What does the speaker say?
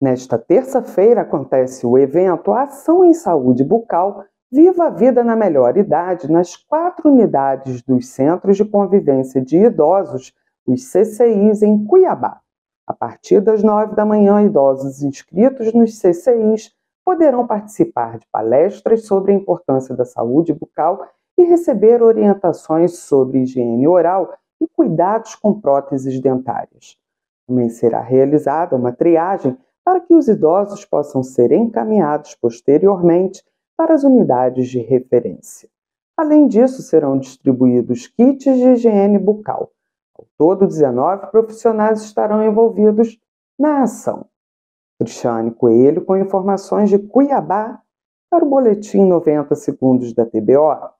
Nesta terça-feira acontece o evento Ação em Saúde Bucal Viva a Vida na Melhor Idade nas quatro unidades dos Centros de Convivência de Idosos, os CCIs, em Cuiabá. A partir das nove da manhã, idosos inscritos nos CCIs poderão participar de palestras sobre a importância da saúde bucal e receber orientações sobre higiene oral e cuidados com próteses dentárias. Também será realizada uma triagem para que os idosos possam ser encaminhados posteriormente para as unidades de referência. Além disso, serão distribuídos kits de higiene bucal. Ao todo, 19 profissionais estarão envolvidos na ação. Cristiane Coelho com informações de Cuiabá para o Boletim 90 Segundos da TBO.